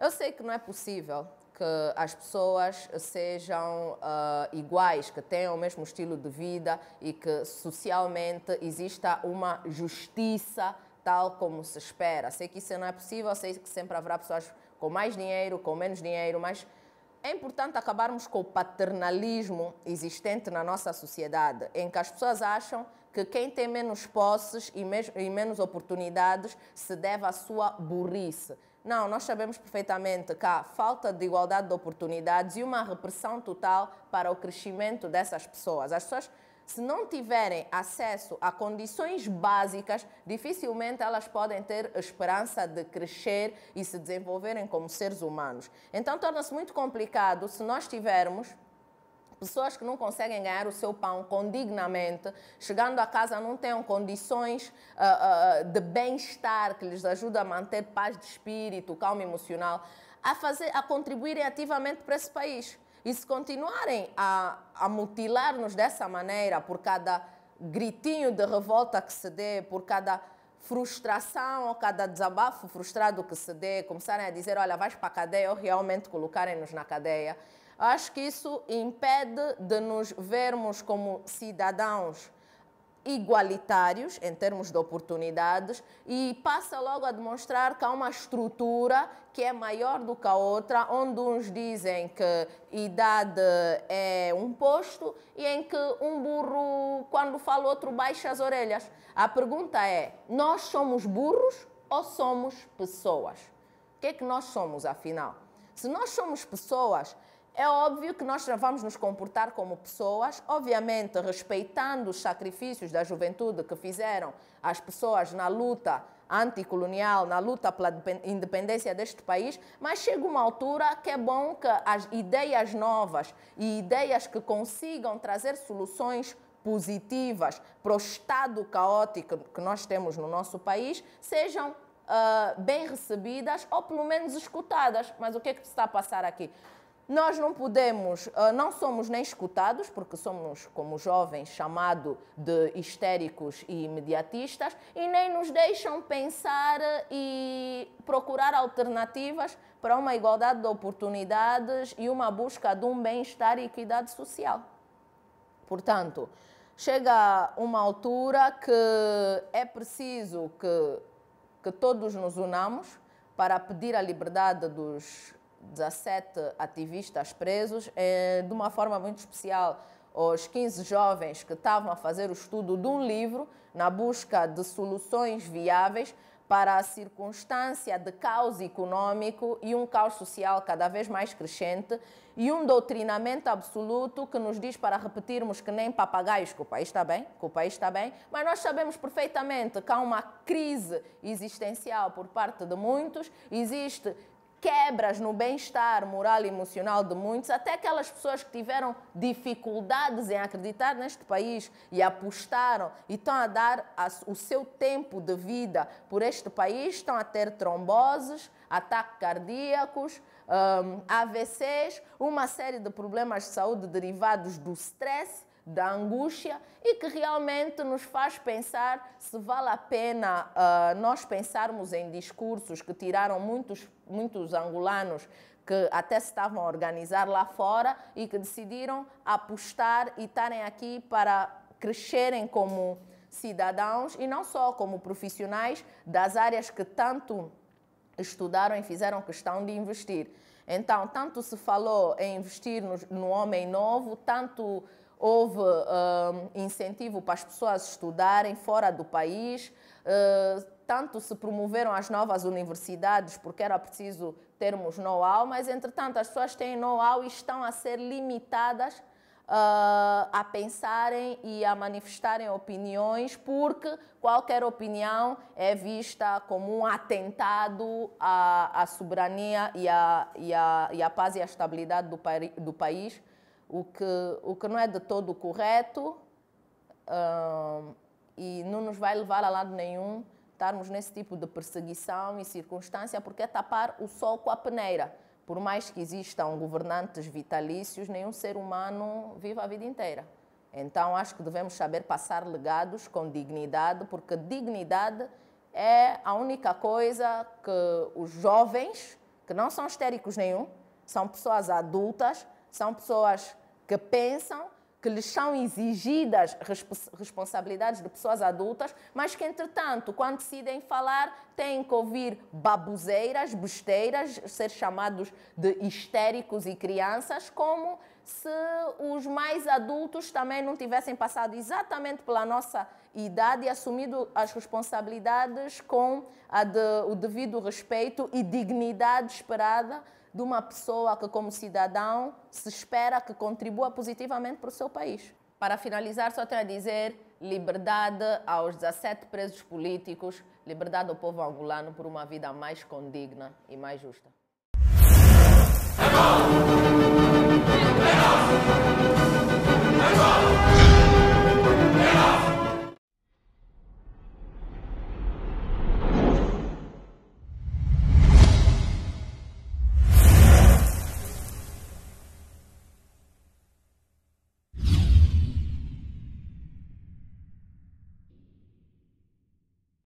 Eu sei que não é possível que as pessoas sejam uh, iguais, que tenham o mesmo estilo de vida e que socialmente exista uma justiça tal como se espera. Sei que isso não é possível, sei que sempre haverá pessoas com mais dinheiro, com menos dinheiro, mas é importante acabarmos com o paternalismo existente na nossa sociedade, em que as pessoas acham que quem tem menos posses e, e menos oportunidades se deve à sua burrice. Não, nós sabemos perfeitamente que há falta de igualdade de oportunidades e uma repressão total para o crescimento dessas pessoas. As pessoas, se não tiverem acesso a condições básicas, dificilmente elas podem ter esperança de crescer e se desenvolverem como seres humanos. Então torna-se muito complicado se nós tivermos Pessoas que não conseguem ganhar o seu pão condignamente, chegando a casa não tenham condições uh, uh, de bem-estar que lhes ajuda a manter paz de espírito, calma emocional, a, fazer, a contribuírem ativamente para esse país. E se continuarem a, a mutilar-nos dessa maneira, por cada gritinho de revolta que se dê, por cada frustração ou cada desabafo frustrado que se dê, começarem a dizer, olha, vais para a cadeia ou realmente colocarem-nos na cadeia, Acho que isso impede de nos vermos como cidadãos igualitários em termos de oportunidades e passa logo a demonstrar que há uma estrutura que é maior do que a outra, onde uns dizem que idade é um posto e em que um burro, quando fala outro, baixa as orelhas. A pergunta é: nós somos burros ou somos pessoas? O que é que nós somos, afinal? Se nós somos pessoas, é óbvio que nós vamos nos comportar como pessoas, obviamente respeitando os sacrifícios da juventude que fizeram as pessoas na luta anticolonial, na luta pela independência deste país, mas chega uma altura que é bom que as ideias novas e ideias que consigam trazer soluções positivas para o estado caótico que nós temos no nosso país sejam uh, bem recebidas ou pelo menos escutadas. Mas o que é que está a passar aqui? Nós não podemos, ah, não somos nem escutados, porque somos, como jovens, chamados de histéricos e imediatistas, e nem nos deixam pensar ah, e procurar alternativas para uma igualdade de oportunidades e uma busca de um bem-estar e equidade social. Portanto, chega uma altura que é preciso que, que todos nos unamos para pedir a liberdade dos 17 ativistas presos, é de uma forma muito especial, os 15 jovens que estavam a fazer o estudo de um livro na busca de soluções viáveis para a circunstância de caos econômico e um caos social cada vez mais crescente e um doutrinamento absoluto que nos diz para repetirmos que nem papagaios que o país está bem, que o país está bem, mas nós sabemos perfeitamente que há uma crise existencial por parte de muitos, existe quebras no bem-estar moral e emocional de muitos, até aquelas pessoas que tiveram dificuldades em acreditar neste país e apostaram e estão a dar o seu tempo de vida por este país, estão a ter tromboses, ataques cardíacos, um, AVCs, uma série de problemas de saúde derivados do stress da angústia e que realmente nos faz pensar se vale a pena uh, nós pensarmos em discursos que tiraram muitos, muitos angolanos que até se estavam a organizar lá fora e que decidiram apostar e estarem aqui para crescerem como cidadãos e não só como profissionais das áreas que tanto estudaram e fizeram questão de investir. Então, tanto se falou em investir no, no homem novo, tanto houve uh, incentivo para as pessoas estudarem fora do país, uh, tanto se promoveram as novas universidades, porque era preciso termos know-how, mas entretanto as pessoas têm know-how e estão a ser limitadas uh, a pensarem e a manifestarem opiniões, porque qualquer opinião é vista como um atentado à, à soberania e à, e, à, e à paz e à estabilidade do, do país o que, o que não é de todo correto hum, e não nos vai levar a lado nenhum estarmos nesse tipo de perseguição e circunstância, porque é tapar o sol com a peneira. Por mais que existam governantes vitalícios, nenhum ser humano vive a vida inteira. Então, acho que devemos saber passar legados com dignidade, porque dignidade é a única coisa que os jovens, que não são histéricos nenhum, são pessoas adultas, são pessoas que pensam que lhes são exigidas responsabilidades de pessoas adultas, mas que, entretanto, quando decidem falar, têm que ouvir babuzeiras, besteiras, ser chamados de histéricos e crianças, como se os mais adultos também não tivessem passado exatamente pela nossa idade e assumido as responsabilidades com de, o devido respeito e dignidade esperada de uma pessoa que, como cidadão, se espera que contribua positivamente para o seu país. Para finalizar, só tenho a dizer liberdade aos 17 presos políticos, liberdade ao povo angolano por uma vida mais condigna e mais justa.